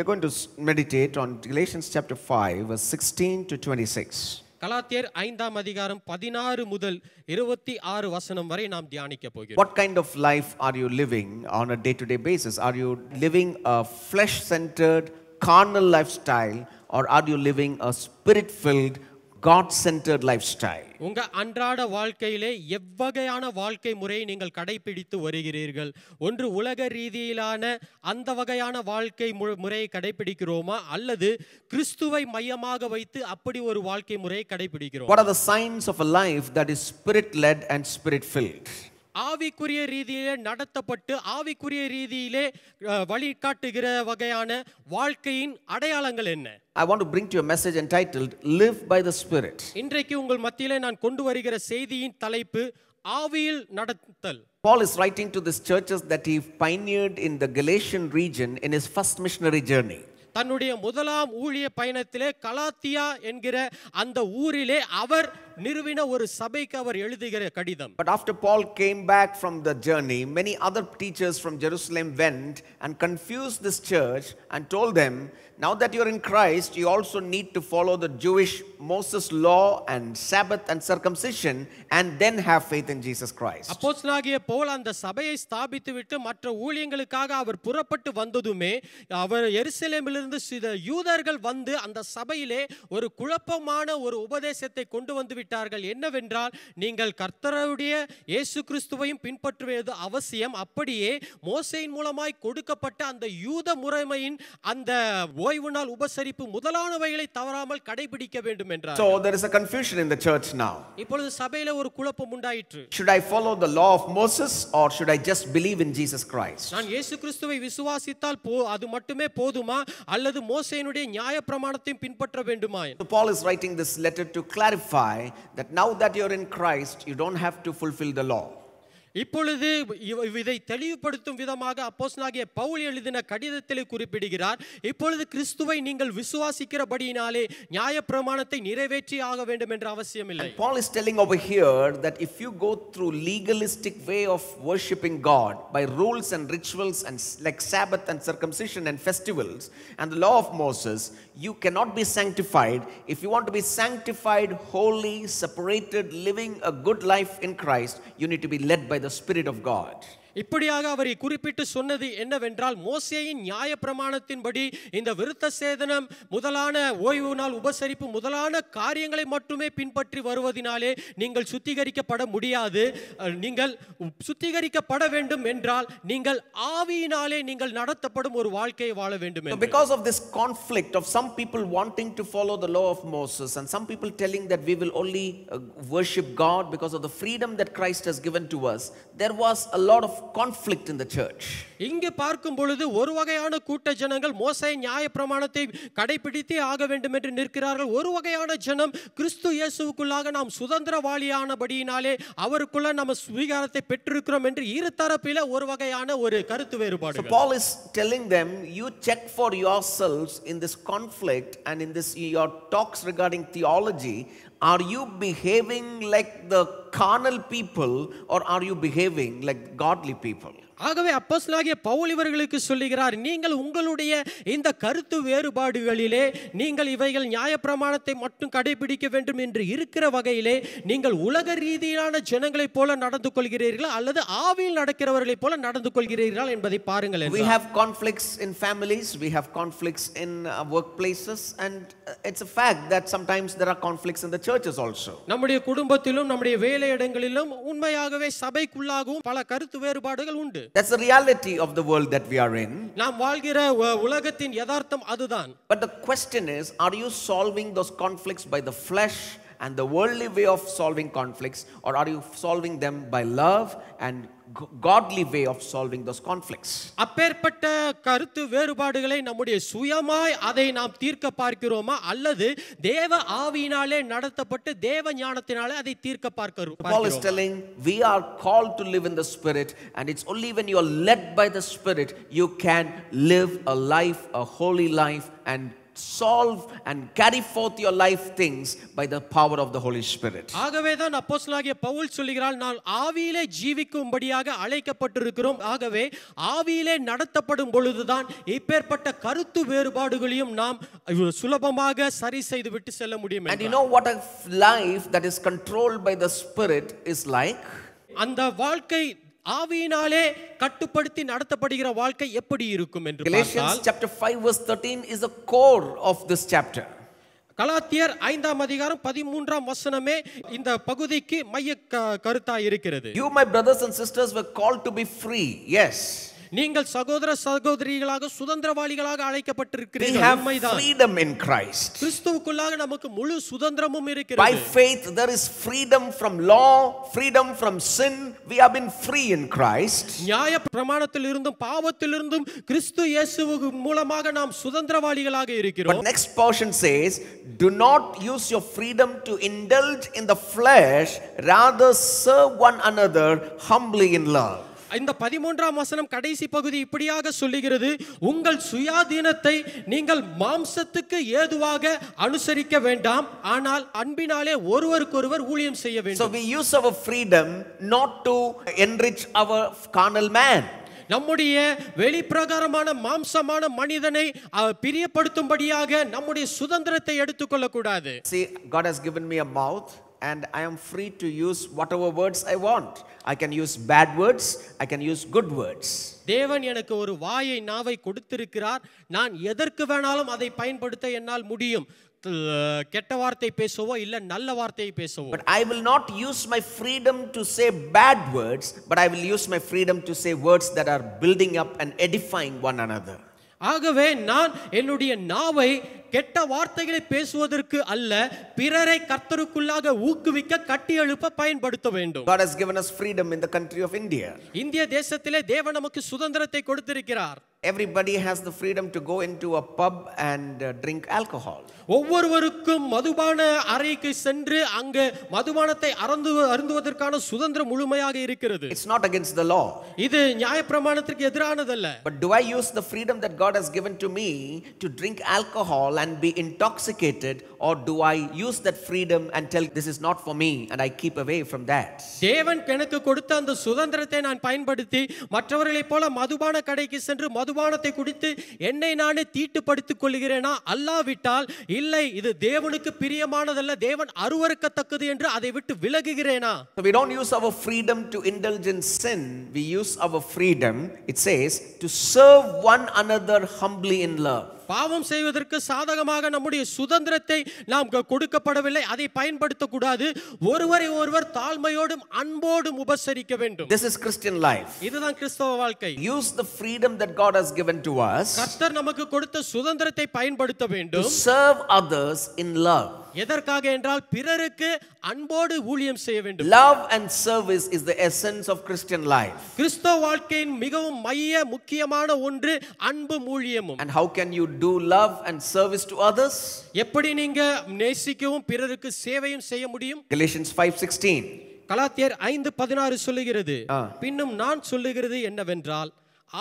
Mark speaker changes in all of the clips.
Speaker 1: We're going to meditate on Galatians chapter 5, verse 16 to 26. What kind of life are you living on a day to day basis? Are you living a flesh centered, carnal lifestyle, or are you living a spirit filled, God centred life style உங்க அன்றாட வாழ்க்கையிலே எவ்வகையான வாழ்க்கை முறையை நீங்கள் கடைபிடித்து வருகிறீர்கள் ஒன்று உலக ரீதியிலான அந்த வகையான வாழ்க்கை முறையை கடைபிடிக்கிறோமா அல்லது கிறிஸ்துவை மையமாக வைத்து அப்படி ஒரு வாழ்க்கை முறையை கடைபிடிக்கிறோம் what are the signs of a life that is spirit led and spirit filled ஆவிக்குரிய ரீதியிலே நடத்தப்பட்டு ஆவிக்குரிய ரீதியிலே வழிகாட்டுகிற வகையான வாழ்க்கையின் அடையாளங்கள் என்ன I want to bring to you a message entitled Live by the Spirit. இன்றைக்கு உங்கள் மத்தியிலே நான் கொண்டு வருகிற செய்தியின் தலைப்பு ஆவியில் நடத்தல் Paul is writing to these churches that he pioneered in the Galatian region in his first missionary journey. தன்னுடைய முதலாம் ஊழிய பயணத்திலே கலாத்தியா என்கிற அந்த ஊரிலே அவர் நிறுவின ஒரு சபைக்கு அவர் எழுதுகிற கடிதம் But after Paul came back from the journey many other teachers from Jerusalem went and confused this church and told them now that you are in Christ you also need to follow the Jewish Moses law and Sabbath and circumcision and then have faith in Jesus Christ அப்போஸ்தலனாகிய பவுல் அந்த சபையை ஸ்தாபித்துவிட்டு மற்ற ஊழியங்களுக்காக அவர் புறப்பட்டு வந்ததுமே அவர் எருசலேமிலிருந்து சில யூதர்கள் வந்து அந்த சபையிலே ஒரு குழப்பமான ஒரு உபதேசத்தை கொண்டு வந்து சொல்லிவிட்டார்கள் என்னவென்றால் நீங்கள் கர்த்தருடைய இயேசு கிறிஸ்துவையும் பின்பற்றுவது அவசியம் அப்படியே மோசையின் மூலமாய் கொடுக்கப்பட்ட அந்த யூத முறைமையின் அந்த ஓய்வு நாள் உபசரிப்பு முதலானவைகளை தவறாமல் கடைபிடிக்க வேண்டும் என்றார் so there is a confusion in the church now இப்பொழுது சபையில ஒரு குழப்பம் உண்டாயிற்று should i follow the law of moses or should i just believe in jesus christ நான் இயேசு கிறிஸ்துவை விசுவாசித்தால் போ அது மட்டுமே போதுமா அல்லது மோசையினுடைய நியாய பிரமாணத்தையும் பின்பற்ற வேண்டுமா so paul is writing this letter to clarify that now that you're in Christ, you don't have to fulfill the law. இப்பொழுது இதை தெளிவுபடுத்தும் விதமாக அப்போஸ்னாகிய பவுல் எழுதின கடிதத்தில் குறிப்பிடுகிறார் இப்பொழுது கிறிஸ்துவை நீங்கள் விசுவாசிக்கிறபடியினாலே நியாயப்பிரமாணத்தை நிறைவேற்றி ஆக வேண்டும் என்ற அவசியம் இல்லை Paul is telling over here that if you go through legalistic way of worshiping God by rules and rituals and like Sabbath and circumcision and festivals and the law of Moses you cannot be sanctified. If you want to be sanctified, holy, separated, living a good life in Christ, you need to be led by the Spirit of God. இப்படியாக அவரை குறிப்பிட்டு சொன்னது என்னவென்றால் மோசேயின் நியாயப்பிரமாணத்தின்படி இந்த விருத்த சேதனம் முதலான ஓய்வு நாள் உபசரிப்பு முதலான காரியங்களை மட்டுமே பின்பற்றி வருவதினாலே நீங்கள் சுத்திகரிக்கப்பட முடியாது நீங்கள் சுத்திகரிக்கப்பட வேண்டும் என்றால் நீங்கள் ஆவியினாலே நீங்கள் நடத்தப்படும் ஒரு வாழ்க்கையை வாழ வேண்டும் because of this conflict of some people wanting to follow the law of Moses and some people telling that we will only worship God because of the freedom that Christ has given to us there was a lot of of conflict in the church. இங்கே பார்க்கும் பொழுது ஒரு வகையான கூட்ட ஜனங்கள் மோசை நியாய பிரமாணத்தை கடைபிடித்தே ஆக வேண்டும் என்று நிற்கிறார்கள் ஒரு வகையான ஜனம் கிறிஸ்து இயேசுவுக்குள்ளாக நாம் சுதந்திரவாளியானபடியினாலே அவருக்குள்ள நம்ம சுவீகாரத்தை பெற்றிருக்கிறோம் என்று இரு தரப்பில ஒரு வகையான ஒரு கருத்து வேறுபாடு Paul is telling them you check for yourselves in this conflict and in this your talks regarding theology are you behaving like the carnal people or are you behaving like godly people? ஆகவே அப்போஸ்லாகிய பவுல் இவர்களுக்கு சொல்லுகிறார் நீங்கள் உங்களுடைய இந்த கருத்து வேறுபாடுகளிலே நீங்கள் இவைகள் நியாயப்பிரமாணத்தை மட்டும் கடைபிடிக்க வேண்டும் என்று இருக்கிற வகையிலே நீங்கள் உலக ரீதியிலான ஜனங்களைப் போல நடந்து கொள்கிறீர்களா அல்லது ஆவியில் நடக்கிறவர்களைப் போல நடந்து கொள்கிறீர்களா என்பதை பாருங்கள் we have conflicts in families we have conflicts in uh, workplaces and uh, it's a fact that sometimes there are conflicts in the churches also நம்முடைய குடும்பத்திலும் நம்முடைய வேலை இடங்களிலும் உண்மையாகவே சபைக்குள்ளாகவும் பல கருத்து வேறுபாடுகள் உண்டு That's the reality of the world that we are in. But the question is are you solving those conflicts by the flesh and the worldly way of solving conflicts, or are you solving them by love and godly way of solving those conflicts அப்பேற்பட்ட கருத்து வேறுபாடுகளை நம்முடைய சுயமாய் அதை நாம் தீர்க்க பார்க்கிறோமா அல்லது தேவ ஆவியினாலே நடத்தப்பட்டு தேவ ஞானத்தினாலே அதை தீர்க்க பார்க்கிறோம் Paul is telling we are called to live in the spirit and it's only when you are led by the spirit you can live a life a holy life and solve and carry forth your life things by the power of the Holy Spirit. ஆகவே தான் அப்போஸ்தலனாகிய பவுல் சொல்கிறார் நான் ஆவியிலே ஜீவிக்கும்படியாக அழைக்கப்பட்டிருக்கிறோம் ஆகவே ஆவியிலே நடத்தப்படும் பொழுதுதான் இப்பேற்பட்ட கருத்து வேறுபாடுகளையும் நாம் சுலபமாக சரி செய்து விட்டு செல்ல முடியும் and you know what a life that is controlled by the spirit is like அந்த வாழ்க்கை ஆவியினாலே கட்டுப்படுத்தி நடத்தப்படுகிற வாழ்க்கை எப்படி இருக்கும் என்று பார்த்தால் chapter 5 verse 13 is a core of this chapter கலாத்தியர் ஐந்தாம் அதிகாரம் பதிமூன்றாம் வசனமே இந்த பகுதிக்கு மைய கருத்தா இருக்கிறது you my brothers and sisters were called to be free yes நீங்கள் சகோதர சகோதரிகளாக சுதந்திரவாளிகளாக அழைக்கப்பட்டிருக்கிறீர்கள் உண்மைதான் freedom in Christ கிறிஸ்துவுக்குள்ளாக நமக்கு முழு சுதந்திரமும் இருக்கிறது by faith there is freedom from law freedom from sin we have been free in Christ நியாய பிரமாணத்திலிருந்தும் பாவத்திலிருந்தும் கிறிஸ்து இயேசுவுக்கு மூலமாக நாம் சுதந்திரவாளிகளாக இருக்கிறோம் but next portion says do not use your freedom to indulge in the flesh rather serve one another humbly in love இந்த பதிமூன்றாம் வசனம் கடைசி பகுதி இப்படியாக சொல்லுகிறது உங்கள் சுயாதீனத்தை நீங்கள் மாம்சத்துக்கு ஏதுவாக அனுசரிக்க வேண்டாம் ஆனால் அன்பினாலே ஒருவருக்கொருவர் ஊழியம் செய்ய வேண்டும் so we use our freedom not to enrich our carnal man நம்முடைய வெளிப்பிரகாரமான மாம்சமான மனிதனை பிரியப்படுத்தும்படியாக நம்முடைய சுதந்திரத்தை எடுத்துக்கொள்ளக்கூடாது see god has given me a mouth and I am free to use whatever words I want. I can use bad words, I can use good words. தேவன் எனக்கு ஒரு வாயை நாவை கொடுத்திருக்கிறார் நான் எதற்கு வேணாலும் அதை பயன்படுத்த என்னால் முடியும் கெட்ட வார்த்தை பேசவோ இல்ல நல்ல வார்த்தையை பேசவோ but i will not use my freedom to say bad words but i will use my freedom to say words that are building up and edifying one another ஆகவே நான் என்னுடைய நாவை கெட்ட வார்த்தைகளை பேசுவதற்கு அல்ல பிறரை கர்த்தருக்குள்ளாக ஊக்குவிக்க கட்டி எழுப்ப பயன்படுத்த வேண்டும் God has given us freedom in the country of India. இந்திய தேசத்திலே தேவன் நமக்கு சுதந்திரத்தை கொடுத்திருக்கிறார் everybody has the freedom to go into a pub and uh, drink alcohol ஒவ்வொருவருக்கும் மதுபான அறைக்கு சென்று அங்கு மதுபானத்தை அருந்து அருந்துவதற்கான சுதந்திரம் முழுமையாக இருக்கிறது it's not against the law இது நியாய பிரமாணத்திற்கு எதிரானதல்ல but do i use the freedom that god has given to me to drink alcohol and be intoxicated, or do I use that freedom and tell this is not for me and I keep away from that? தேவன் எனக்கு கொடுத்த அந்த சுதந்திரத்தை நான் பயன்படுத்தி மற்றவர்களைப் போல மதுபான கடைக்கு சென்று மதுபானத்தை குடித்து என்னை நானே தீட்டுப்படுத்திக் கொள்கிறேனா அல்லாவிட்டால் இல்லை இது தேவனுக்கு பிரியமானதல்ல தேவன் அருவறுக்கத்தக்கது என்று அதை விட்டு விலகுகிறேனா We don't use our freedom to indulge in sin. We use our freedom, it says, to serve one another humbly in love. பாவம் செய்வதற்கு சாதகமாக நம்முடைய சுதந்திரத்தை நாம் கொடுக்கப்படவில்லை அதை பயன்படுத்தக்கூடாது ஒருவரை ஒருவர் தாழ்மையோடும் அன்போடும் உபசரிக்க வேண்டும் திஸ் இஸ் கிறிஸ்டியன் லைஃப் இதுதான் கிறிஸ்தவ வாழ்க்கை use the freedom that God has given to us கர்த்தர் நமக்கு கொடுத்த சுதந்திரத்தை பயன்படுத்த வேண்டும் சர்வ் others இன் லவ் எதற்காக என்றால் பிறருக்கு அன்போடு ஊழியம் செய்ய வேண்டும் love and service is the essence of Christian life கிறிஸ்தவ வாழ்க்கையின் மிகவும் மைய முக்கியமான ஒன்று அன்பு ஊழியமும் and how can you do love and service to others? எப்படி நீங்க நேசிக்கவும் பிறருக்கு சேவையும் செய்ய முடியும்? Galatians 5:16 கலாத்தியர் ஐந்து பதினாறு சொல்லுகிறது பின்னும் நான் சொல்லுகிறது என்னவென்றால்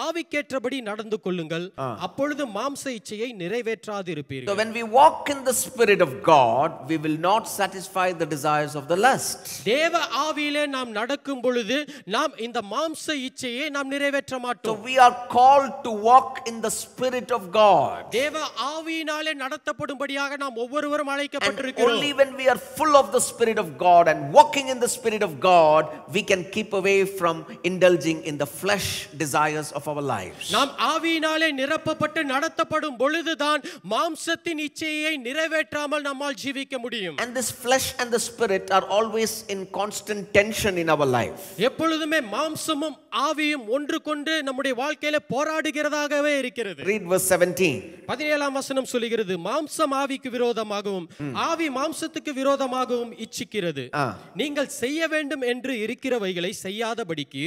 Speaker 1: ஆவிக்கேற்றபடி நடந்து கொள்ளுங்கள் அப்பொழுது மாம்ச இச்சையை நிறைவேற்றாது இருப்பீர்கள் so when we walk in the spirit of god we will not satisfy the desires of the lust தேவ ஆவியிலே நாம் நடக்கும் பொழுது நாம் இந்த மாம்ச இச்சையை நாம் நிறைவேற்ற மாட்டோம் so we are called to walk in the spirit of god தேவ ஆவியினாலே நடத்தப்படும்படியாக நாம் ஒவ்வொருவரும் அழைக்கப்பட்டிருக்கிறோம் only when we are full of the spirit of god and walking in the spirit of god we can keep away from indulging in the flesh desires of of our lives. நாம் ஆவியினாலே நிரப்பப்பட்டு நடத்தப்படும் பொழுதுதான் மாம்சத்தின் இச்சையை நிறைவேற்றாமல் நம்மால் ஜீவிக்க முடியும். And this flesh and the spirit are always in constant tension in our life. எப்பொழுதுமே மாம்சமும் ஆவியும் ஒன்று கொண்டு நம்முடைய வாழ்க்கையில போராடுகிறதாகவே இருக்கிறது. Read verse 17. 17ஆம் வசனம் சொல்கிறது மாம்சம் ஆவிக்கு விரோதமாகவும் ஆவி மாம்சத்துக்கு விரோதமாகவும் இச்சிக்கிறது. நீங்கள் செய்ய வேண்டும் என்று இருக்கிறவைகளை செய்யாதபடிக்கு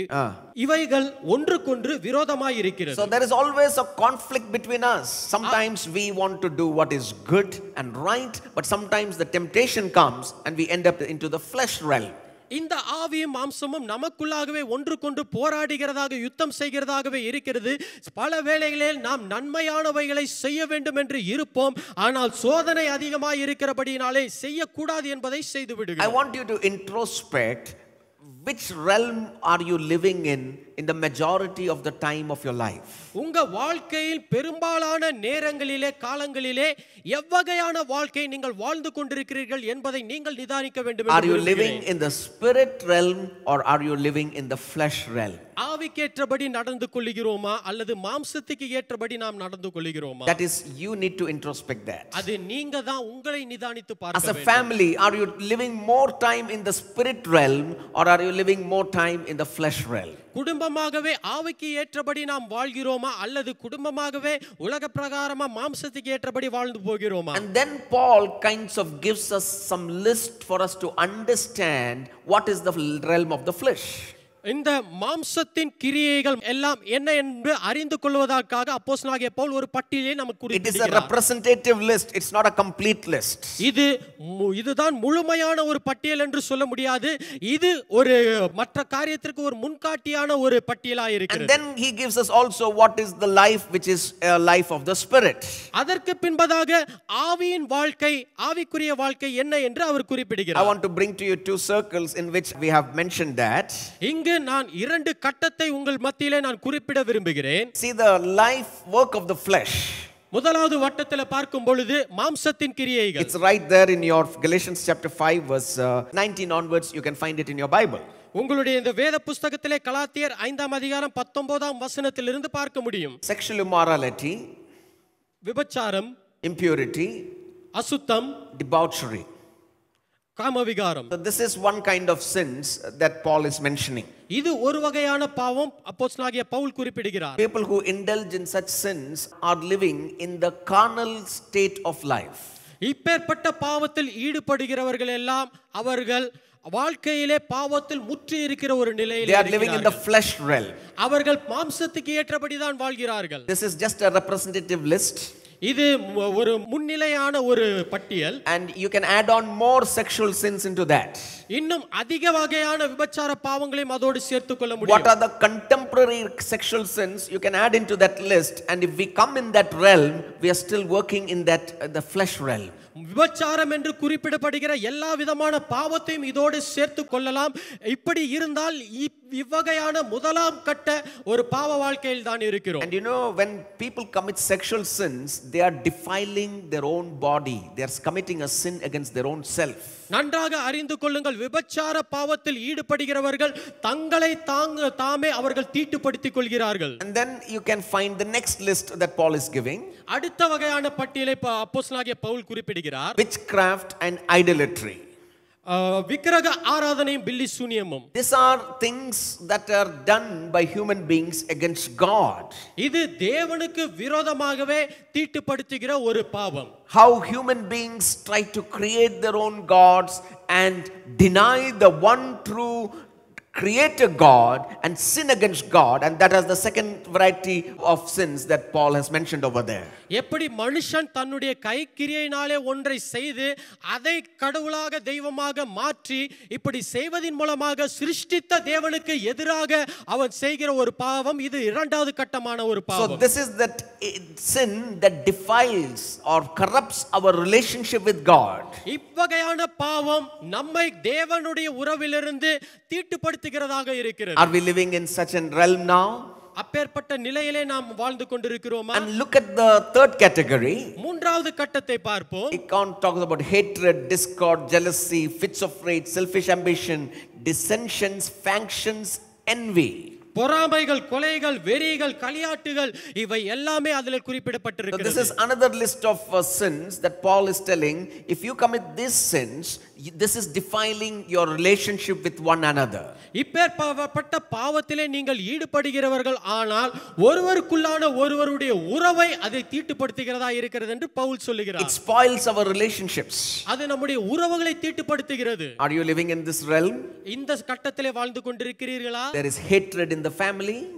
Speaker 1: இவைகள் ஒன்றுக்கொன்று விரோத so there is always a conflict between us sometimes we want to do what is good and right but sometimes the temptation comes and we end up into the flesh realm இந்த ஆவியும் மாம்சமும் நமக்குள்ளாகவே ஒன்று கொண்டு போராடுகிறதாக யுத்தம் செய்கிறதாகவே இருக்கிறது பல வேளைகளில் நாம் நன்மையானவைகளை செய்ய வேண்டும் என்று இருப்போம் ஆனால் சோதனை அதிகமாக இருக்கிறபடினாலே செய்யக்கூடாது என்பதை செய்து விடுகிறோம் I want you to introspect which realm are you living in in the majority of the time of your life உங்க வாழ்க்கையில் பெரும்பாலான நேரங்களிலே காலங்களிலே எவ்வகையான வாழ்க்கை நீங்கள் வாழ்ந்து கொண்டிருக்கிறீர்கள் என்பதை நீங்கள் நிதானிக்க வேண்டும் are you living in the spirit realm or are you living in the flesh realm ஆவிக்கேற்றபடி நடந்து கொள்கிறோமா அல்லது மாம்சத்துக்கு ஏற்றபடி நாம் நடந்து கொள்கிறோமா that is you need to introspect that அது நீங்க தான் ungalai நிதானித்து பார்க்க வேண்டும் as a family are you living more time in the spirit realm or are you living more time in the flesh realm குடும்பமாகவே ஆவிக்கு ஏற்றபடி நாம் வாழ்கிறோமா அல்லது குடும்பமாகவே உலக பிரகாரமா மாம்சத்துக்கு ஏற்றபடி வாழ்ந்து போகிறோமா and then paul kinds of gives us some list for us to understand what is the realm of the flesh இந்த மாம்சத்தின் கிரியைகள் எல்லாம் என்ன என்று அறிந்து கொள்வதற்காக அப்போஸ்தலனாகிய பவுல் ஒரு பட்டியலை நமக்கு கொடுக்கிறார் it is a representative list it's not a complete list இது இதுதான் முழுமையான ஒரு பட்டியல் என்று சொல்ல முடியாது இது ஒரு மற்ற காரியத்திற்கு ஒரு முன்காட்டியான ஒரு பட்டியலா இருக்கிறது and then he gives us also what is the life which is a uh, life of the spirit அதற்கு பின்பதாக ஆவியின் வாழ்க்கை ஆவிக்குரிய வாழ்க்கை என்ன என்று அவர் குறிப்பிடுகிறார் i want to bring to you two circles in which we have mentioned that இங்கு இங்கே நான் இரண்டு கட்டத்தை உங்கள் மத்தியிலே நான் குறிப்பிட விரும்புகிறேன் see the life work of the flesh முதலாவது வட்டத்தில் பார்க்கும் பொழுது மாம்சத்தின் கிரியைகள் it's right there in your galatians chapter 5 verse uh, 19 onwards you can find it in your bible உங்களுடைய இந்த வேத புஸ்தகத்திலே கலாத்தியர் ஐந்தாம் அதிகாரம் பத்தொன்பதாம் வசனத்திலிருந்து பார்க்க முடியும் செக்ஷுவல் இம்மாராலிட்டி விபச்சாரம் impurity அசுத்தம் debauchery காமவிகாரம் this is one kind of sins that paul is mentioning இது ஒரு வகையான பாவம் அப்போஸ்தலனாகிய பவுல் குறிப்பிடுகிறார் people who indulge in such sins are living in the carnal state of life இப்பேற்பட்ட பாவத்தில் ஈடுபடுகிறவர்கள் எல்லாம் அவர்கள் வாழ்க்கையிலே பாவத்தில் முற்றி இருக்கிற ஒரு நிலையில் they are living in the flesh realm அவர்கள் மாம்சத்துக்கு ஏற்றபடி தான் வாழ்கிறார்கள் this is just a representative list இது ஒரு முன்னிலையான ஒரு பட்டியல் and you can add on more sexual sins into that இன்னும் அதிக வகையான விபச்சார பாவங்களையும் அதோடு கொள்ள முடியும் what are the contemporary sexual sins you can add into that list and if we come in that realm we are still working in that uh, the flesh realm விபச்சாரம் என்று குறிப்பிடப்படுகிற எல்லா விதமான பாவத்தையும் இதோடு சேர்த்து கொள்ளலாம் இப்படி இருந்தால் இவ்வகையான முதலாம் கட்ட ஒரு பாவ வாழ்க்கையில் தான் இருக்கிறோம் and you know when people commit sexual sins they are defiling their own body they are committing a sin against their own self நன்றாக அறிந்து கொள்ளுங்கள் விபச்சார பாவத்தில் ஈடுபடுகிறவர்கள் தங்களை தாங்க தாமே அவர்கள் தீட்டுப்படுத்திக் கொள்கிறார்கள் and then you can find the next list that Paul is giving அடுத்த வகையான பட்டியலை அப்போஸ்தலனாகிய பவுல் குறிப்பிடுகிறார் witchcraft and idolatry these are things that are done by human beings against god how human beings try to create their own gods and deny the one true create a God and sin against God and that is the second variety of sins that Paul has mentioned over there. எப்படி மனுஷன் தன்னுடைய கைக்கிரியையினாலே ஒன்றை செய்து அதை கடவுளாக தெய்வமாக மாற்றி இப்படி செய்வதின் மூலமாக சிருஷ்டித்த தேவனுக்கு எதிராக அவன் செய்கிற ஒரு பாவம் இது இரண்டாவது கட்டமான ஒரு பாவம். So this is that eh, sin that defiles or corrupts our relationship with God. இவ்வகையான பாவம் நம்மை தேவனுடைய உறவிலிருந்து தீட்டுப்படுத்த வெளிப்படுத்துகிறதாக இருக்கிறது are we living in such a realm now அப்பேற்பட்ட நிலையிலே நாம் வாழ்ந்து கொண்டிருக்கிறோமா and look at the third category மூன்றாவது கட்டத்தை பார்ப்போம் it can't talk about hatred discord jealousy fits of rage selfish ambition dissensions factions envy பொறாமைகள் கொலைகள் வெறிகள் களியாட்டுகள் இவை எல்லாமே அதில் குறிப்பிடப்பட்டிருக்கிறது this is another list of uh, sins that paul is telling if you commit these sins this is defiling your relationship with one another இப்பேற்பட்ட பாவத்திலே நீங்கள் ஈடுபடுகிறவர்கள் ஆனால் ஒருவருக்குள்ளான ஒருவருடைய உறவை அதை தீட்டுப்படுத்துகிறதா இருக்கிறது என்று பவுல் சொல்லுகிறார் it spoils our relationships அது நம்முடைய உறவுகளை தீட்டுப்படுத்துகிறது are you living in this realm இந்த கட்டத்திலே வாழ்ந்து கொண்டிருக்கிறீர்களா there is hatred in the family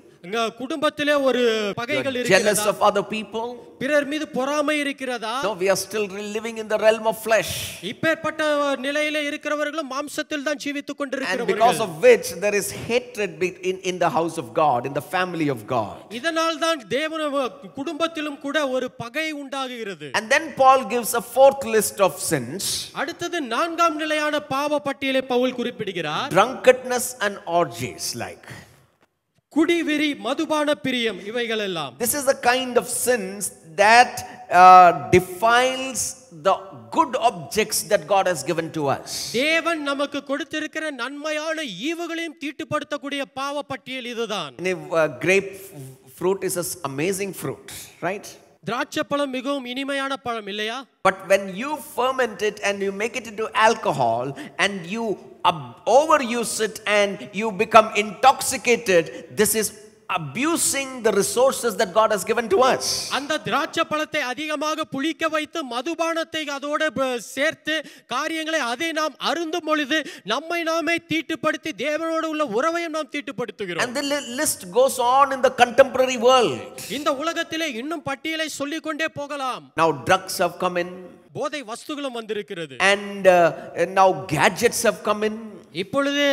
Speaker 1: jealous of other people பிறர் மீது பொறாமை இருக்கிறதா no we are still living in the realm of flesh இப்பேற்பட்ட நிலையிலே இருக்கிறவர்களும் மாம்சத்தில் தான் ஜீவித்துக் கொண்டிருக்கிறவர்கள் and because of which there is hatred in in the house of god in the family of god இதனால் தான் தேவன குடும்பத்திலும் கூட ஒரு பகை உண்டாகுகிறது and then paul gives a fourth list of sins அடுத்தது நான்காம் நிலையான பாவ பட்டியலை பவுல் குறிப்பிடுகிறார் drunkenness and orgies like குடிவெறி மதுபான பிரியம் இவைகள் எல்லாம் this is the kind of sins that defiles the good objects that God has given to us தேவன் நமக்கு கொடுத்திருக்கிற நன்மையான ஈவுகளையும் தீட்டுப்படுத்தக்கூடிய பாவ பட்டியல் இதுதான் grapefruit is as amazing fruit right but when you ferment it and you make it into alcohol and you overuse it and you become intoxicated this is abusing the resources that God has given to us. அந்த திராட்சை பழத்தை அதிகமாக புளிக்க வைத்து மதுபானத்தை அதோடு சேர்த்து காரியங்களை அதை நாம் அருந்தும் பொழுது நம்மை நாமே தீட்டுப்படுத்தி தேவனோடு உள்ள உறவையும் நாம் தீட்டுப்படுத்துகிறோம் அந்த the list goes on in the contemporary world இந்த உலகத்திலே இன்னும் பட்டியலை சொல்லிக் கொண்டே போகலாம் now drugs have come in போதை வஸ்துகளும் வந்திருக்கிறது and uh, now gadgets have come இப்பொழுது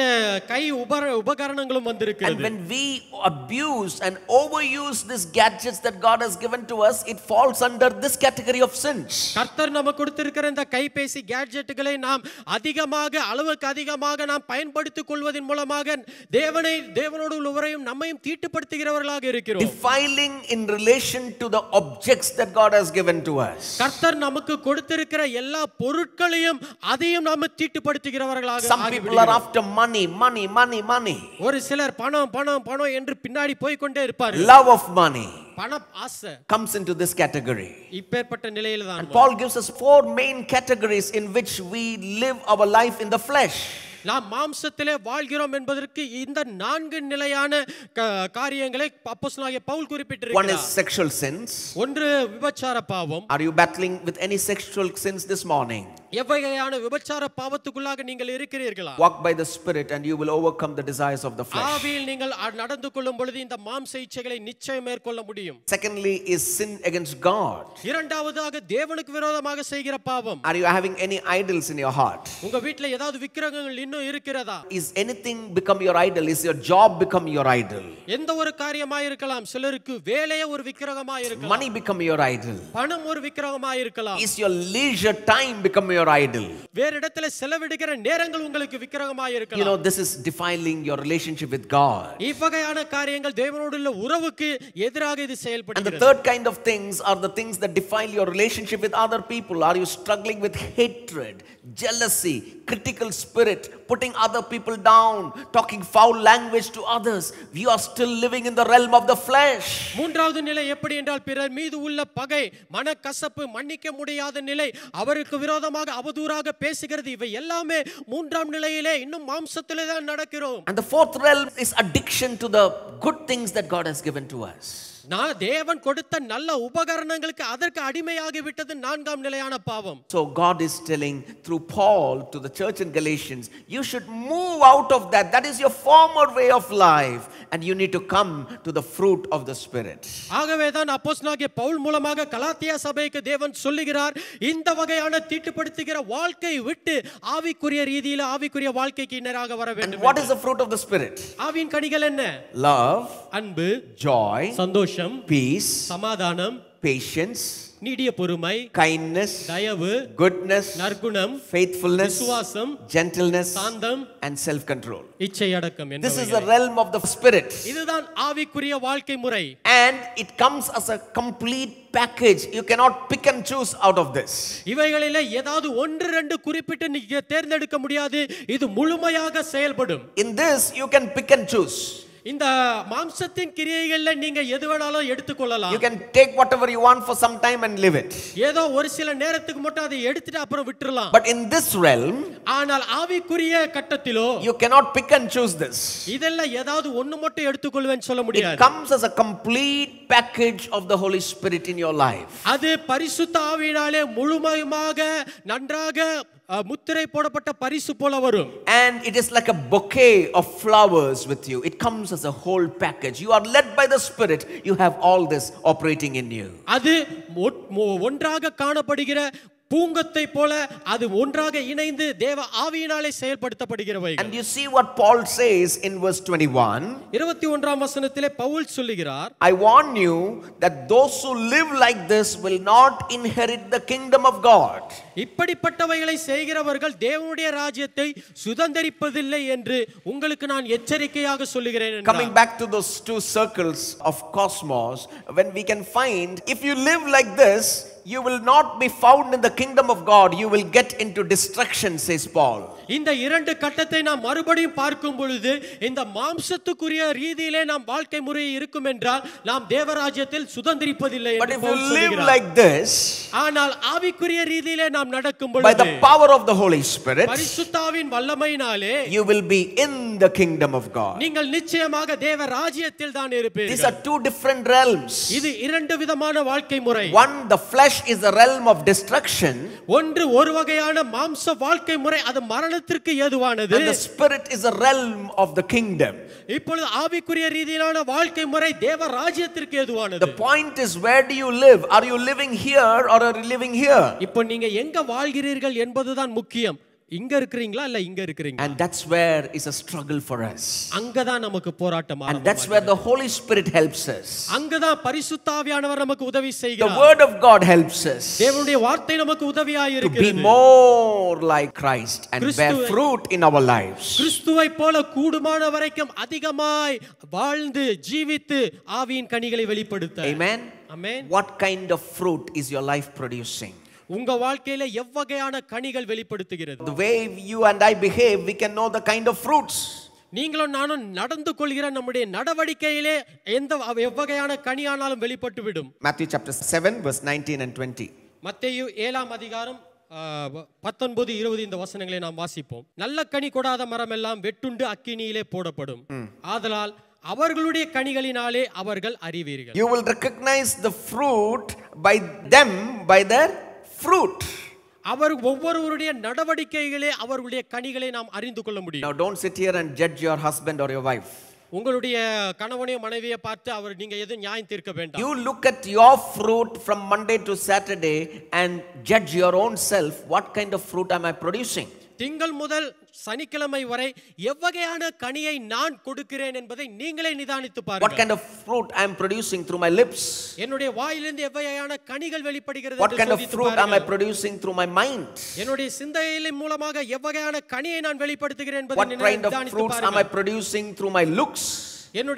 Speaker 1: கை உபர உபகரணங்களும் வந்திருக்கிறது and when we abuse and overuse this gadgets that god has given to us it falls under this category of sin கர்த்தர் நமக்கு கொடுத்திருக்கிற இந்த கைபேசி கேட்ஜெட்டுகளை நாம் அதிகமாக அளவுக்கு அதிகமாக நாம் பயன்படுத்திக் கொள்வதன் மூலமாக தேவனை தேவனோடு உள்ளவரையும் நம்மையும் தீட்டுப்படுத்துகிறவர்களாக இருக்கிறோம் defiling in relation to the objects that god has given to us கர்த்தர் நமக்கு கொடுத்திருக்கிற எல்லா பொருட்களையும் அதையும் நாம் தீட்டுப்படுத்துகிறவர்களாக ஆகிவிடுகிறோம் after money, money, money, money. ஒரு சிலர் பணம் பணம் பணம் என்று பின்னாடி போய் கொண்டே இருப்பார். Love of money. பணம் comes into this category. And Paul gives us four main categories in which we live our life in the flesh. நாம் மாம்சத்திலே வாழ்கிறோம் என்பதற்கு இந்த நான்கு நிலையான காரியங்களை அப்போஸ்தலனாகிய பவுல் குறிப்பிட்டிருக்கிறார் one is sexual sins ஒன்று விபச்சார பாவம் are you battling with any sexual sins this morning எவ்வகையான விபச்சார பாவத்துக்குள்ளாக நீங்கள் இருக்கிறீர்களா walk by the spirit and you will overcome the desires of the flesh ஆவியில் நீங்கள் நடந்து கொள்ளும் பொழுது இந்த மாம்ச இச்சைகளை நிச்சயம் மேற்கொள்ள முடியும் secondly is sin against god இரண்டாவதாக தேவனுக்கு விரோதமாக செய்கிற பாவம் are you having any idols in your heart உங்க வீட்ல ஏதாவது விக்கிரகங்கள் இன்னும் இருக்கிறதா is anything become your idol is your job become your idol எந்த ஒரு காரியமாய் இருக்கலாம் சிலருக்கு வேலையே ஒரு விக்கிரகமாய் இருக்கலாம் money become your idol பணம் ஒரு விக்கிரகமாய் இருக்கலாம் is your leisure time become your your idol. You know this is defiling your relationship with God. இவ்வகையான காரியங்கள் தேவனோடு உள்ள உறவுக்கு எதிராக இது செயல்படுகிறது. And the third kind of things are the things that defile your relationship with other people. Are you struggling with hatred, jealousy, critical spirit, putting other people down, talking foul language to others? You are still living in the realm of the flesh. மூன்றாவது நிலை எப்படி என்றால் பிறர் மீது உள்ள பகை மனக்கசப்பு மன்னிக்க முடியாத நிலை அவருக்கு விரோதமாக கர்த்தர் அவதூறாக பேசுகிறது இவை எல்லாமே மூன்றாம் நிலையிலே இன்னும் மாம்சத்திலே தான் நடக்கிறோம் and the fourth realm is addiction to the good things that god has given to us நான் தேவன் கொடுத்த நல்ல உபகரணங்களுக்கு அதற்கு அடிமையாகி விட்டது நான்காம் நிலையான பாவம் so god is telling through paul to the church in galatians you should move out of that that is your former way of life and you need to come to the fruit of the spirit ஆகவே தான் அப்போஸ்தலனாகிய பவுல் மூலமாக Galatia சபைக்கு தேவன் சொல்லுகிறார் இந்த வகையான தீட்டுப்படுத்துகிற வாழ்க்கை விட்டு ஆவிக்குரிய ரீதியில் ஆவிக்குரிய வாழ்க்கைக்கு இன்னராக வர வேண்டும் what is the fruit of the spirit ஆவியின் கனிகள் என்ன love அன்பு joy சந்தோஷம் சந்தோஷம் பீஸ் சமாதானம் பேஷன்ஸ் நீடிய பொறுமை கைண்ட்னஸ் தயவு குட்னஸ் நற்குணம் ஃபெய்த்ஃபுல்னஸ் விசுவாசம் ஜென்டில்னஸ் சாந்தம் அண்ட் செல்ஃப் கண்ட்ரோல் இச்சை அடக்கம் this is the realm of the spirit இதுதான் ஆவிக்குரிய வாழ்க்கை முறை and it comes as a complete package you cannot pick and choose out of this இவைகளில ஏதாவது ஒன்று ரெண்டு குறிப்பிட்டு நீங்க தேர்ந்தெடுக்க முடியாது இது முழுமையாக செயல்படும் in this you can pick and choose இந்த மாம்சத்தின் கிரியைகள்ல நீங்க எது வேணாலும் எடுத்துக்கொள்ளலாம் you can take whatever you want for some time and live it ஏதோ ஒரு சில நேரத்துக்கு மட்டும் அதை எடுத்துட்டு அப்புறம் விட்டுறலாம் but in this realm ஆனால் ஆவிக்குரிய கட்டத்திலோ you cannot pick and choose this இதெல்லாம் ஏதாவது ஒன்னு மட்டும் எடுத்துக்கொள்வேன்னு சொல்ல முடியாது it comes as a complete package of the holy spirit in your life அது பரிசுத்த ஆவியாலே முழுமையாக நன்றாக முத்திரை போடப்பட்ட பரிசு போல வரும் and it is like a bouquet of flowers with you it comes as a whole package you are led by the spirit you have all this operating in you அது ஒன்றாக காணப்படுகிற பூங்கத்தை போல அது ஒன்றாக இணைந்து தேவ ஆவியினாலே செயல்படுத்தப்படுகிறவை and you see what paul says in verse 21 21ஆம் வசனத்திலே Pavul i warn you that those who live like this will not inherit the kingdom of god இப்படிப்பட்டவைகளை செய்கிறவர்கள் தேவனுடைய ராஜ்யத்தை சுதந்தரிப்பதில்லை என்று உங்களுக்கு நான் எச்சரிக்கையாக சொல்லுகிறேன் coming back to those two circles of cosmos when we can find if you live like this you will not be found in the kingdom of God you will get into destruction சேஸ் இந்த இரண்டு கட்டத்தை நாம் மறுபடியும் பார்க்கும் பொழுது இந்த மாம்சத்துக்குரிய ரீதியிலே நாம் வாழ்க்கை முறையை இருக்கும் என்றால் நாம் தேவராஜ்யத்தில் சுதந்திரிப்பதில்லை பட் இஃப் ஆனால் ஆவிக்குரிய ரீதியிலே நாம் நடக்கும் பொழுது you will in the kingdom நீங்கள் நிச்சயமாக தேவராஜ்யத்தில் தான் இருப்பேன் இது இரண்டு விதமான வாழ்க்கை முறை flesh is the realm of destruction ஒன்று ஒரு வகையான மாம்ச வாழ்க்கை முறை அது மரணத்திற்கு ஏதுவானது and the spirit is the realm of the kingdom இப்பொழுது ஆவிக்குரிய ரீதியிலான வாழ்க்கை முறை தேவ ராஜ்யத்திற்கு ஏதுவானது the point is where do you live are you living here or are you living here இப்போ நீங்க எங்க வாழ்கிறீர்கள் என்பதுதான் முக்கியம் இங்க இருக்கிறீங்களா இல்ல இங்க இருக்கிறீங்க and that's where is a struggle for us அங்க தான் நமக்கு போராட்டம் and that's where the holy spirit helps us அங்க தான் பரிசுத்த ஆவியானவர் நமக்கு உதவி செய்கிறார் the word of god helps us தேவனுடைய வார்த்தை நமக்கு உதவியாய் இருக்கிறது to be more like christ and bear fruit in our lives கிறிஸ்துவை போல கூடுமான வரைக்கும் அதிகமாய் வாழ்ந்து ஜீவித்து ஆவியின் கனிகளை வெளிப்படுத்த amen amen what kind of fruit is your life producing உங்க வாழ்க்கையில எவ்வகையான கனிகள் வெளிப்படுத்துகிறது the way you and i behave we can know the kind of fruits நீங்களும் நானும் நடந்து கொள்கிற நம்முடைய நடவடிக்கையிலே எந்த எவ்வகையான கனியானாலும் வெளிப்பட்டு விடும் Matthew chapter 7 verse 19 and 20 மத்தேயு 7 அதிகாரம் பத்தொன்பது இருபது இந்த வசனங்களை நாம் வாசிப்போம் நல்ல கனி கொடாத மரம் எல்லாம் வெட்டுண்டு அக்கினியிலே போடப்படும் ஆதலால் அவர்களுடைய கனிகளினாலே அவர்கள் அறிவீர்கள் you will recognise the fruit by them by their fruit அவர் ஒவ்வொருவருடைய நடவடிக்கைகளே அவர்களுடைய கனிகளை நாம் அறிந்து கொள்ள முடியும் now don't sit here and judge your husband or your wife உங்களுடைய கணவனையும் மனைவியை பார்த்து அவர் நீங்க எதுவும் நியாயம் தீர்க்க வேண்டாம் you look at your fruit from monday to saturday and judge your own self what kind of fruit am i producing திங்கள் முதல் சனிக்கிழமை வரை எவ்வகையான கனியை நான் கொடுக்கிறேன் என்பதை நீங்களே நிதானித்து பாருங்க what kind of fruit i am producing through my lips என்னுடைய வாயிலிருந்து எவ்வகையான கனிகள் வெளிப்படுகிறது what kind of fruit am i producing through my mind என்னுடைய சிந்தையிலே மூலமாக எவ்வகையான கனியை நான் வெளிப்படுத்துகிறேன் என்பதை நீங்களே நிதானித்து பாருங்க what kind of fruits am i producing through my looks You know,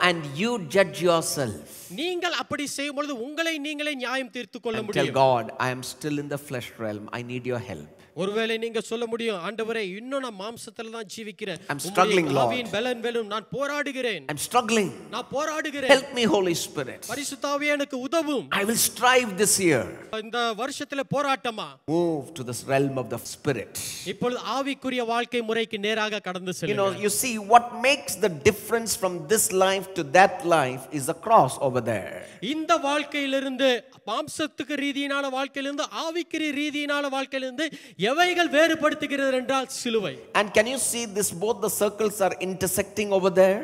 Speaker 1: and you judge yourself. Until God, I am still in the flesh realm. I need your help. ஒருவேளை நீங்க சொல்ல முடியும் ஆண்டவரே இன்னும் நான் மாம்சத்துல தான் ஜீவிக்கிறேன் I'm struggling Lord ஆவியின் பலன் வேணும் நான் போராடுகிறேன் I'm struggling நான் போராடுகிறேன் help me holy spirit பரிசுத்த ஆவியே எனக்கு உதவும் I will strive this year இந்த வருஷத்துல போராட்டமா move to this realm of the spirit இப்பொழுது ஆவிக்குரிய வாழ்க்கை முறைக்கு நேராக கடந்து செல்லுங்க you know you see what makes the difference from this life to that life is the cross over there இந்த வாழ்க்கையிலிருந்து மாம்சத்துக்கு ரீதியான வாழ்க்கையிலிருந்து ஆவிக்குரிய ரீதியான வாழ்க்கையிலிருந்து எவைகள் வேறுபடுத்துகிறது என்றால் சிலுவை and can you see this both the circles are intersecting over there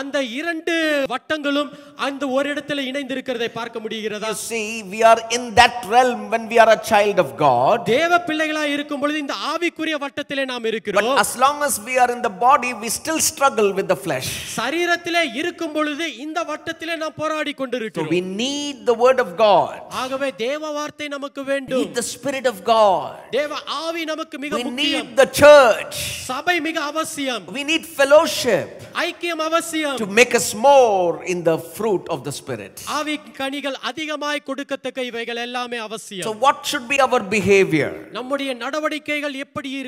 Speaker 1: அந்த இரண்டு வட்டங்களும் அந்த ஒரு இடத்துல இணைந்து இருக்கிறதை பார்க்க முடிகிறதா see we are in that realm when we are a child of god தேவ பிள்ளைகளா இருக்கும் பொழுது இந்த ஆவிக்குரிய வட்டத்திலே நாம் இருக்கிறோம் but as long as we are in the body we still struggle with the flesh சரீரத்திலே இருக்கும் பொழுது இந்த வட்டத்திலே நாம் போராடி கொண்டிருக்கிறோம் we need the word of god ஆகவே தேவ வார்த்தை நமக்கு வேண்டும் need the spirit of god தேவ ஆவி நமக்கு மிக முக்கியம் we need the church சபை மிக அவசியம் we need fellowship ஐக்கியம் அவசியம் to make us more in the fruit of the spirit so what should be our behavior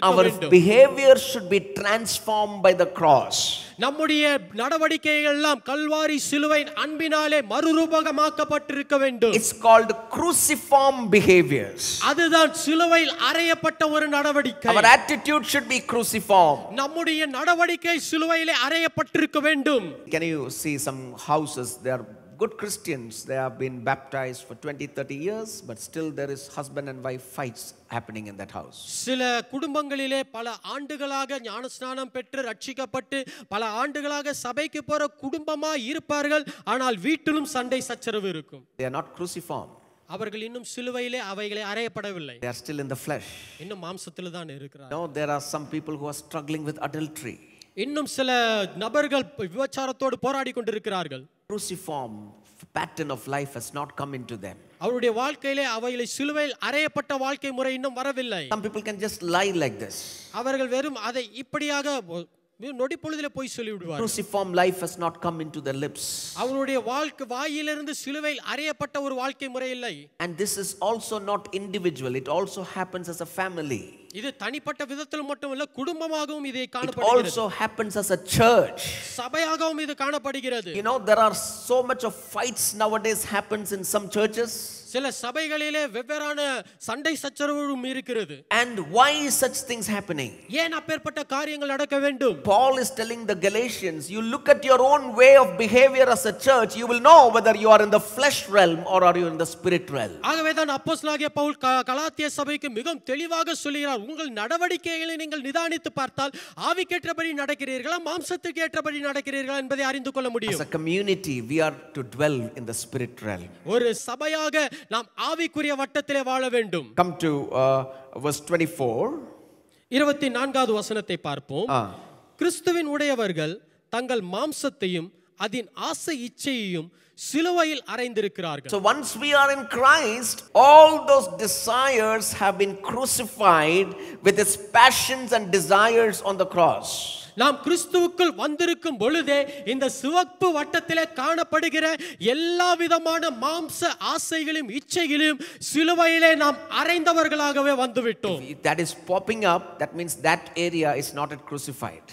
Speaker 1: our behavior should be transformed by the cross நம்முடைய நடவடிக்கைகள் எல்லாம் கல்வாரி சிலுவையின் அன்பினாலே மறுரூபகமாக்கப்பட்டிருக்க வேண்டும் இட்ஸ் கால்டு குரூசிஃபார்ம் பிஹேவியர்ஸ் அதுதான் சிலுவையில் அறையப்பட்ட ஒரு நடவடிக்கை அவர் ஆட்டிட்யூட் ஷுட் பி குரூசிஃபார்ம் நம்முடைய நடவடிக்கை சிலுவையிலே அறையப்பட்டிருக்க வேண்டும் can you see some houses they are good Christians, they have been baptized for 20, 30 years, but still there is husband and wife fights happening in that house. சில குடும்பங்களிலே பல ஆண்டுகளாக ஞானஸ்நானம் பெற்று ரட்சிக்கப்பட்டு பல ஆண்டுகளாக சபைக்கு போற குடும்பமா இருப்பார்கள் ஆனால் வீட்டிலும் சண்டை சச்சரவு இருக்கும். They are not cruciform. அவர்கள் இன்னும் சிலுவையிலே அவைகளை அறையப்படவில்லை they are still in the flesh இன்னும் மாம்சத்தில் தான் இருக்கிறார்கள் now there are some people who are struggling with adultery இன்னும் சில நபர்கள் விபச்சாரத்தோடு போராடி கொண்டிருக்கிறார்கள் cruciform pattern of life has not come into them. அவருடைய வாழ்க்கையிலே அவைகளை சிலுவையில் அறையப்பட்ட வாழ்க்கை முறை இன்னும் வரவில்லை. Some people can just lie like this. அவர்கள் வெறும் அதை இப்படியாக நொடி பொழுதில போய் சொல்லி விடுவார் cruciform life has not come into their lips அவருடைய வாழ்க்கை வாயிலிருந்து சிலுவையில் அறையப்பட்ட ஒரு வாழ்க்கை முறை இல்லை and this is also not individual it also happens as a family இது தனிப்பட்ட விதத்தில் மட்டுமல்ல குடும்பமாகவும் இதை காணப்படுகிறது it also happens as a church சபையாகவும் இது காணப்படுகிறது you know there are so much of fights nowadays happens in some churches சில சபைகளிலே வெவ்வேறான சண்டை சச்சரவும் இருக்கிறது and why such things happening ஏன் அப்பேற்பட்ட காரியங்கள் நடக்க வேண்டும் paul is telling the galatians you look at your own way of behavior as a church you will know whether you are in the flesh realm or are you in the spirit realm ஆகவே தான் அப்போஸ்தலனாகிய பவுல் கலாத்திய சபைக்கு மிகவும் தெளிவாக சொல்கிறார் உங்கள் நடவடிக்கைகளை நீங்கள் நிதானித்து பார்த்தால் ஆவிக்கேற்றபடி நடக்கிறீர்களா மாம்சத்துக்கு ஏற்றபடி நடக்கிறீர்களா என்பதை அறிந்து கொள்ள முடியும் as a community we are to dwell in the spirit realm ஒரு சபையாக நாம் ஆவிக்குரிய வட்டத்திலே வாழ வேண்டும் come to uh, verse 24 24வது வசனத்தை பார்ப்போம் கிறிஸ்துவின் உடையவர்கள் தங்கள் மாம்சத்தையும் அதின் ஆசை இச்சையையும் சிலுவையில் அறைந்திருக்கிறார்கள் so once we are in christ all those desires have been crucified with his passions and desires on the cross நாம் கிறிஸ்துவுக்குள் வந்திருக்கும் பொழுதே இந்த சிவப்பு வட்டத்திலே காணப்படுகிற எல்லா விதமான மாம்ச ஆசைகளையும் இச்சைகளையும் சிலுவையிலே நாம் அறைந்தவர்களாகவே வந்துவிட்டோம் that is popping up that means that area is not at crucified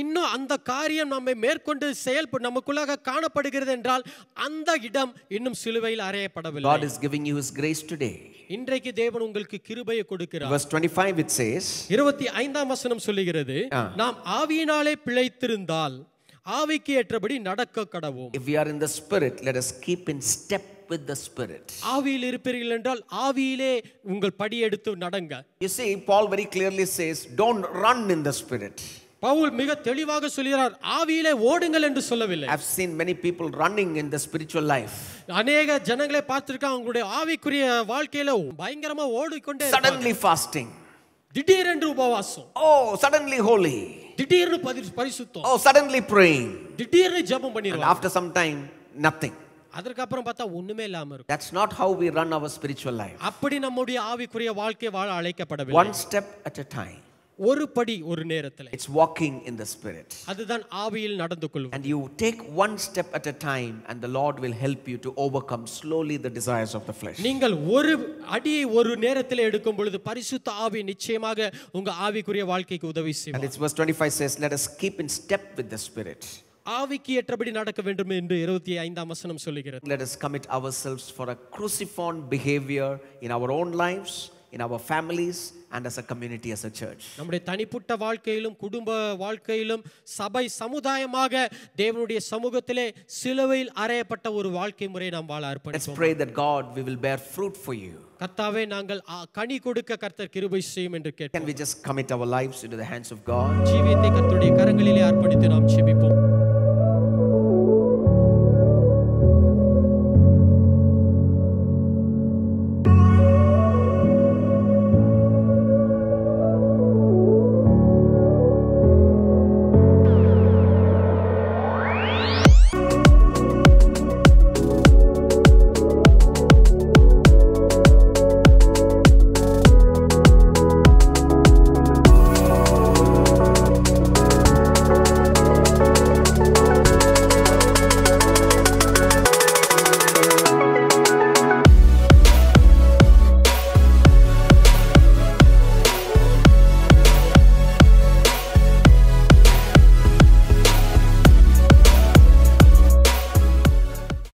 Speaker 1: இன்னும் அந்த காரியம் நம்மை மேற்கொண்டு செயல்படு நமக்குள்ளாக காணப்படுகிறது என்றால் அந்த இடம் இன்னும் சிலுவையில் அறையப்படவில்லை God is giving you his grace today இன்றைக்கு தேவன் உங்களுக்கு கிருபையை கொடுக்கிறார் verse 25 it says 25 ஆம் வசனம் சொல்லுகிறது நாம் ஆவியினாலே பிழைத்திருந்தால் ஆவிக்கு ஏற்றபடி நடக்க கடவோம் if we are in the spirit let us keep in step with the spirit ஆவியில் இருப்பீர்கள் என்றால் ஆவியிலே உங்கள் படி எடுத்து நடங்க you see paul very clearly says don't run in the spirit Pavul மிக தெளிவாக சொல்கிறார் ஆவியிலே ஓடுங்கள் என்று சொல்லவில்லை I've seen many people running in the spiritual life அநேக ஜனங்களை பார்த்திருக்கேன் அவங்களுடைய ஆவிக்குரிய வாழ்க்கையில பயங்கரமா ஓடிக்கொண்டே suddenly fasting திடீரென்று உபவாசம் oh suddenly holy திடீர்னு பரிசுத்தம் oh suddenly praying திடீர்னு ஜெபம் பண்ணிடுவாங்க after some time nothing அதற்கப்புறம் பார்த்தா ஒண்ணுமே இல்லாம இருக்கும் that's not how we run our spiritual life அப்படி நம்முடைய ஆவிக்குரிய வாழ்க்கை வாழ அழைக்கப்படவில்லை one step at a time ஒரு படி ஒரு நேரத்தில் it's walking in the spirit அதுதான் ஆவியில் நடந்து கொள்வது and you take one step at a time and the lord will help you to overcome slowly the desires of the flesh நீங்கள் ஒரு அடியை ஒரு நேரத்தில் எடுக்கும் பொழுது பரிசுத்த ஆவி நிச்சயமாக உங்க ஆவிக்குரிய வாழ்க்கைக்கு உதவி செய்யும் and it's verse 25 says let us keep in step with the spirit ஆவிக்கு ஏற்றபடி நடக்க வேண்டும் என்று இருபத்தி ஐந்தாம் வசனம் சொல்லுகிறது let us commit ourselves for a cruciform behavior in our own lives in our families and as a community as a church. நம்முடைய தனிப்பட்ட வாழ்க்கையிலும் குடும்ப வாழ்க்கையிலும் சபை சமுதாயமாக தேவனுடைய சமூகத்திலே சிலுவையில் அறையப்பட்ட ஒரு வாழ்க்கை முறை நாம் வாழ அர்ப்பணிப்போம். Let's pray that God we will bear fruit for you. கர்த்தாவே நாங்கள் கனி கொடுக்க கர்த்தர் கிருபை செய்யும் என்று கேட்போம். Can we just commit our lives into the hands of God? ஜீவியத்தை கர்த்தருடைய கரங்களிலே அர்ப்பணித்து நாம் ஜெபிப்போம்.